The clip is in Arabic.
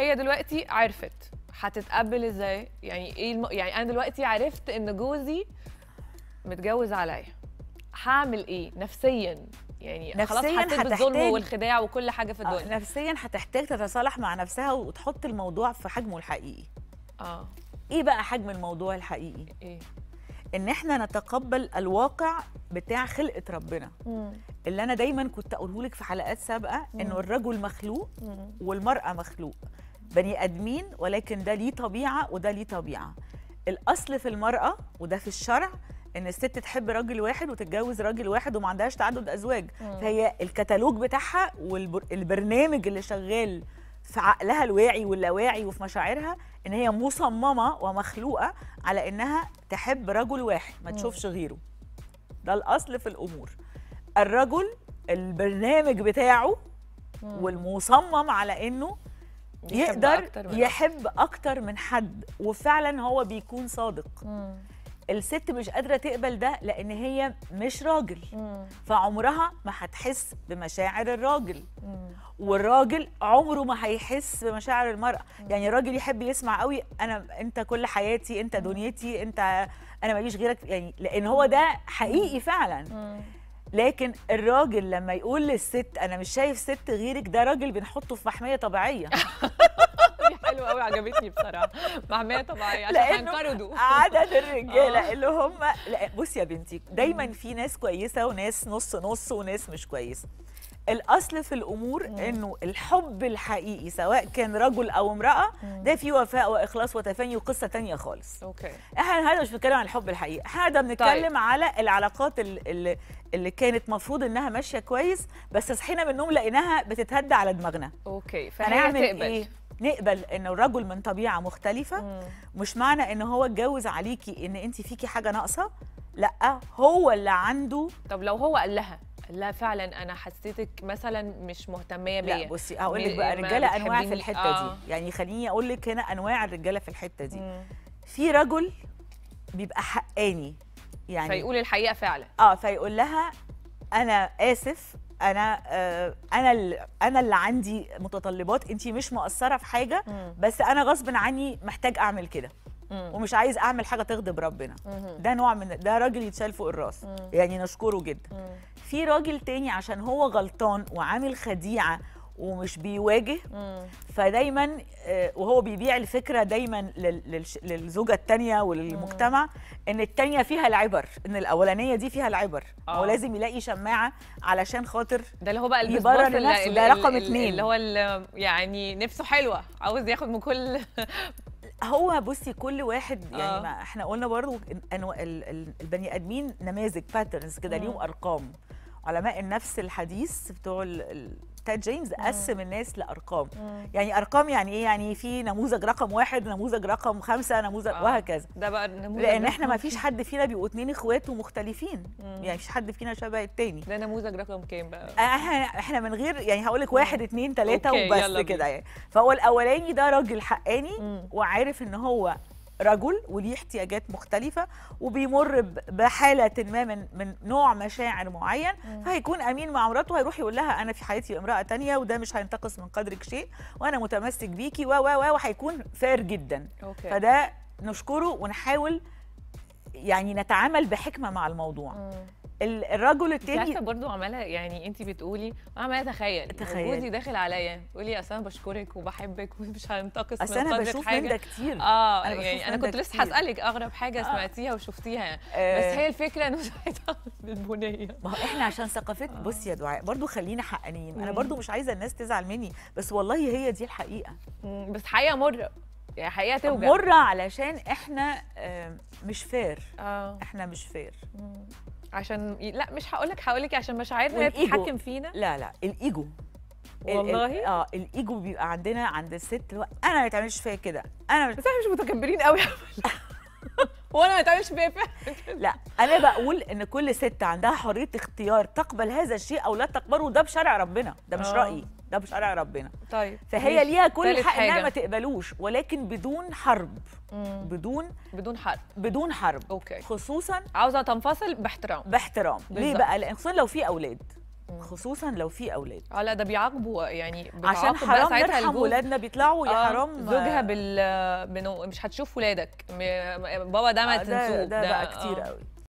هي دلوقتي عرفت هتتقبل ازاي يعني ايه الم... يعني انا دلوقتي عرفت ان جوزي متجوز عليا هعمل ايه نفسيا يعني نفسياً خلاص حسيت بالظلم والخداع وكل حاجه في آه، الدنيا نفسيا هتحتاج تتصالح مع نفسها وتحط الموضوع في حجمه الحقيقي اه ايه بقى حجم الموضوع الحقيقي ايه ان احنا نتقبل الواقع بتاع خلقه ربنا مم. اللي انا دايما كنت اقوله لك في حلقات سابقه انه الرجل مخلوق مم. والمراه مخلوق بني ادمين ولكن ده ليه طبيعه وده ليه طبيعه الاصل في المراه وده في الشرع ان الست تحب راجل واحد وتتجوز راجل واحد وما عندهاش تعدد ازواج مم. فهي الكتالوج بتاعها والبرنامج اللي شغال في عقلها الواعي واللاواعي وفي مشاعرها ان هي مصممه ومخلوقه على انها تحب رجل واحد ما تشوفش غيره ده الاصل في الامور الرجل البرنامج بتاعه والمصمم على انه يقدر أكتر يحب اكتر من حد وفعلا هو بيكون صادق مم. الست مش قادره تقبل ده لان هي مش راجل مم. فعمرها ما هتحس بمشاعر الراجل مم. والراجل عمره ما هيحس بمشاعر المراه مم. يعني الراجل يحب يسمع قوي انا انت كل حياتي انت دنيتي انت انا ماليش غيرك يعني لان هو ده حقيقي فعلا مم. لكن الراجل لما يقول للست انا مش شايف ست غيرك ده راجل بنحطه في محميه طبيعيه حلوه قوي عجبتني بصراحه محميه طبيعيه عشان هينقرضوا عدد الرجاله آه. اللي هم بصي يا بنتي دايما في ناس كويسه وناس نص نص وناس مش كويسه الاصل في الامور انه الحب الحقيقي سواء كان رجل او امراه ده فيه وفاء واخلاص وتفاني وقصه ثانيه خالص اوكي احنا النهارده مش بنتكلم عن الحب الحقيقي احنا النهارده طيب. بنتكلم طيب. على العلاقات اللي, اللي كانت مفروض انها ماشيه كويس بس صحينا من النوم لقيناها بتتهدى على دماغنا اوكي فهنعمل ايه نقبل ان الرجل من طبيعه مختلفه مم. مش معنى ان هو اتجوز عليكي ان انت فيكي حاجه ناقصه لا هو اللي عنده طب لو هو قال لها لا فعلا انا حسيتك مثلا مش مهتميه بيا لا بصي هقول لك بقى الرجاله انواع في الحته آه. دي يعني خليني اقول لك هنا انواع الرجاله في الحته دي مم. في رجل بيبقى حقاني يعني فيقول الحقيقه فعلا اه فيقول لها انا اسف انا آه انا انا اللي عندي متطلبات انت مش مقصره في حاجه مم. بس انا غصب عني محتاج اعمل كده ومش عايز اعمل حاجه تغضب ربنا ده نوع من ده راجل يتشال فوق الراس يعني نشكره جدا في راجل تاني عشان هو غلطان وعامل خديعه ومش بيواجه مم. فدايما آه، وهو بيبيع الفكره دايما للزوجه التانية وللمجتمع ان التانية فيها العبر ان الاولانيه دي فيها العبر آه. هو لازم يلاقي شماعه علشان خاطر ده اللي هو بقى يبرر نفسه ده رقم اتنين اللي هو اللي يعني نفسه حلوه عاوز ياخد من كل هو بصي كل واحد آه. يعني آه. ما احنا قلنا برضو البني ادمين نماذج باترنز كده ليهم ارقام علماء النفس الحديث بتوع تاد جيمز قسم الناس لارقام مم. يعني ارقام يعني ايه يعني في نموذج رقم واحد نموذج رقم خمسه نموذج آه. وهكذا ده بقى النموذج لان احنا ما فيش حد فينا بيبقوا اثنين اخوات ومختلفين مم. يعني مفيش حد فينا شبه التاني ده نموذج رقم كام بقى احنا احنا من غير يعني هقول لك واحد اثنين ثلاثه وبس كده يعني فهو الاولاني ده راجل حقاني مم. وعارف ان هو رجل وليه احتياجات مختلفة وبيمر بحالة ما من, من نوع مشاعر معين فهيكون أمين مع مراته هيروح يقول لها أنا في حياتي امرأة تانية وده مش هينتقص من قدرك شيء وأنا متمسك بيكي و و و وهيكون فير جدا أوكي. فده نشكره ونحاول يعني نتعامل بحكمة مع الموضوع مم. الرجل التاني برضو عماله يعني انت بتقولي عماله اتخيل يعني تخيل جوزي داخل عليا قولي لي اصل انا بشكرك وبحبك ومش هنتقص اصل انا بشوف حاجة. من ده كتير اه أنا يعني انا كنت لسه هسالك اغرب حاجه آه. سمعتيها وشفتيها آه. بس هي الفكره انه ساعتها بالبنيه ما هو احنا عشان ثقافتنا آه. بصي يا دعاء برضو خلينا حقانيين انا برضو مش عايزه الناس تزعل مني بس والله هي دي الحقيقه مم. بس حقيقه مره يعني حقيقه توجع مره علشان احنا آه، مش فير اه احنا مش فير مم. عشان لا مش هقول لك هقول لك عشان مشاعرنا هي تتحكم فينا لا لا الايجو والله ال ال اه الايجو بيبقى عندنا عند الست انا ما يتعملش فيا كده انا بس احنا مش متكبرين قوي وانا ما تعملش بيها لا انا بقول ان كل ست عندها حريه اختيار تقبل هذا الشيء او لا تقبله ده بشرع ربنا ده مش آه. رايي ده بشرع ربنا طيب فهي ليها كل الحق انها ما تقبلوش ولكن بدون حرب مم. بدون بدون حرب بدون حرب اوكي خصوصا عاوزه تنفصل باحترام باحترام بالزبط. ليه بقى لان خصوصا لو في اولاد خصوصا لو في اولاد اه لا ده بيعاقبوا يعني عشان حرام نرحم اولادنا بيطلعوا يا آه، حرام زوجها بال مش هتشوف ولادك بابا ده ما آه، تنسوه ده, ده, ده, بقى كتير آه. قوي